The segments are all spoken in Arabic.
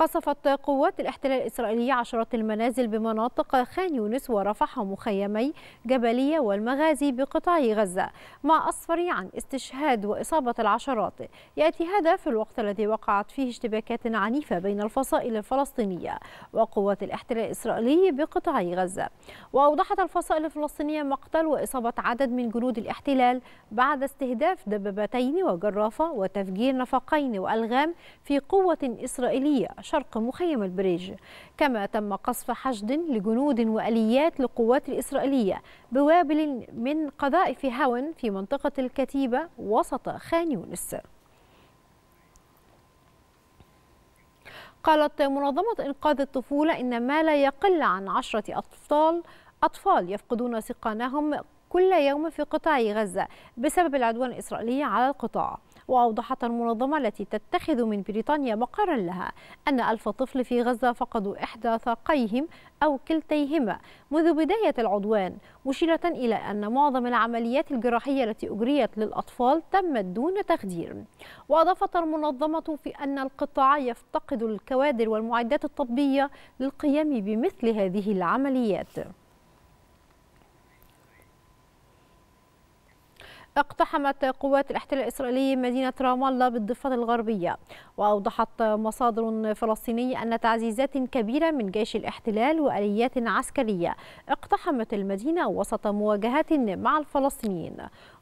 قصفت قوات الاحتلال الإسرائيلي عشرات المنازل بمناطق خان يونس ورفح ومخيمي جبلية والمغازي بقطاع غزة مع أصفر عن استشهاد وإصابة العشرات يأتي هذا في الوقت الذي وقعت فيه اشتباكات عنيفة بين الفصائل الفلسطينية وقوات الاحتلال الإسرائيلي بقطاع غزة وأوضحت الفصائل الفلسطينية مقتل وإصابة عدد من جنود الاحتلال بعد استهداف دبابتين وجرافة وتفجير نفقين وألغام في قوة إسرائيلية شرق مخيم البريج كما تم قصف حشد لجنود وأليات للقوات الإسرائيلية بوابل من قذائف هاون في منطقة الكتيبة وسط خان يونس قالت منظمة إنقاذ الطفولة إن ما لا يقل عن عشرة أطفال أطفال يفقدون سقانهم كل يوم في قطاع غزة بسبب العدوان الإسرائيلي على القطاع وأوضحت المنظمة التي تتخذ من بريطانيا مقرا لها أن ألف طفل في غزة فقدوا إحدى ثاقيهم أو كلتيهما منذ بداية العدوان مشيرة إلى أن معظم العمليات الجراحية التي أجريت للأطفال تمت دون تخدير وأضافت المنظمة في أن القطاع يفتقد الكوادر والمعدات الطبية للقيام بمثل هذه العمليات اقتحمت قوات الاحتلال الإسرائيلي مدينة رام الله بالضفة الغربية وأوضحت مصادر فلسطينية أن تعزيزات كبيرة من جيش الاحتلال وآليات عسكرية اقتحمت المدينة وسط مواجهات مع الفلسطينيين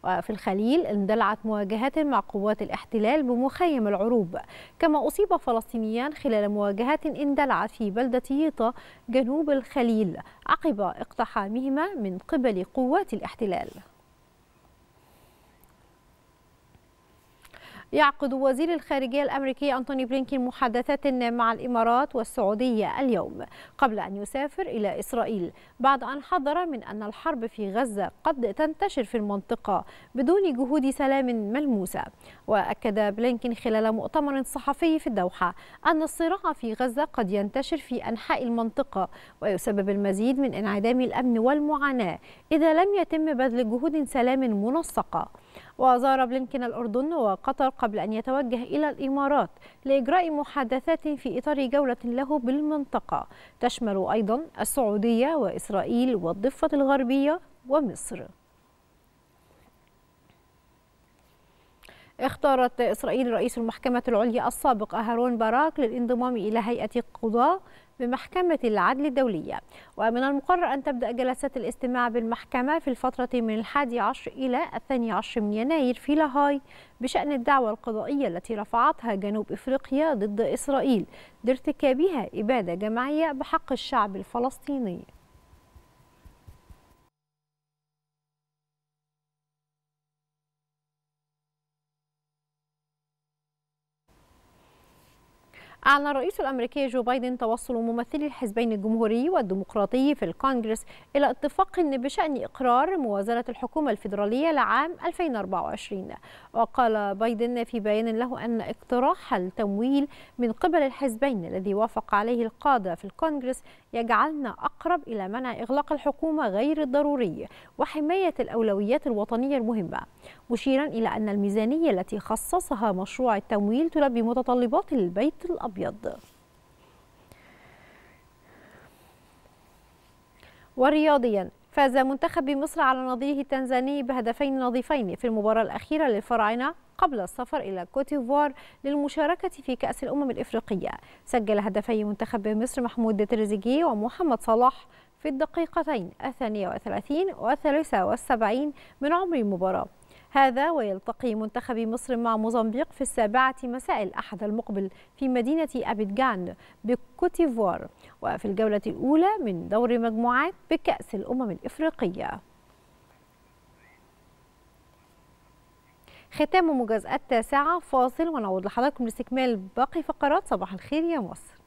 وفي الخليل اندلعت مواجهات مع قوات الاحتلال بمخيم العروب كما أصيب فلسطينيان خلال مواجهات اندلعت في بلدة يطا جنوب الخليل عقب اقتحامهما من قبل قوات الاحتلال يعقد وزير الخارجية الأمريكي أنتوني بلينكين محادثات مع الإمارات والسعودية اليوم قبل أن يسافر إلى إسرائيل بعد أن حذر من أن الحرب في غزة قد تنتشر في المنطقة بدون جهود سلام ملموسة وأكد بلينكين خلال مؤتمر صحفي في الدوحة أن الصراع في غزة قد ينتشر في أنحاء المنطقة ويسبب المزيد من انعدام الأمن والمعاناة إذا لم يتم بذل جهود سلام منسقة وزار بلينكين الأردن وقطر قبل أن يتوجه إلى الإمارات لإجراء محادثات في إطار جولة له بالمنطقة تشمل أيضا السعودية وإسرائيل والضفة الغربية ومصر اختارت إسرائيل رئيس المحكمة العليا السابق أهارون باراك للانضمام إلى هيئة قضاء بمحكمة العدل الدولية ومن المقرر أن تبدأ جلسات الاستماع بالمحكمة في الفترة من الحادي عشر إلى الثاني عشر من يناير في لاهاي بشأن الدعوة القضائية التي رفعتها جنوب إفريقيا ضد إسرائيل لارتكابها إبادة جماعية بحق الشعب الفلسطيني أعلن الرئيس الأمريكي جو بايدن توصل ممثلي الحزبين الجمهوري والديمقراطي في الكونجرس إلى اتفاق بشأن إقرار موازنة الحكومة الفيدرالية لعام 2024 وقال بايدن في بيان له أن اقتراح التمويل من قبل الحزبين الذي وافق عليه القادة في الكونجرس يجعلنا أقرب إلى منع إغلاق الحكومة غير الضروري وحماية الأولويات الوطنية المهمة مشيرا إلى أن الميزانية التي خصصها مشروع التمويل تلبي متطلبات البيت الأبيض الأبيض ورياضيا فاز منتخب مصر على نظيره التنزاني بهدفين نظيفين في المباراة الأخيرة للفراعنة قبل السفر إلى كوتيفوار للمشاركة في كأس الأمم الإفريقية سجل هدفي منتخب مصر محمود تريزيجيه ومحمد صلاح في الدقيقتين الثانية وثلاثين والثالثة والسبعين من عمر المباراة هذا ويلتقي منتخب مصر مع موزمبيق في السابعة مساء الأحد المقبل في مدينة أبيدجان بكوتيفوار وفي الجولة الأولى من دور مجموعات بكأس الأمم الإفريقية ختام مجازات التاسعة فاصل ونعود لحضراتكم لاستكمال باقي فقرات صباح الخير يا مصر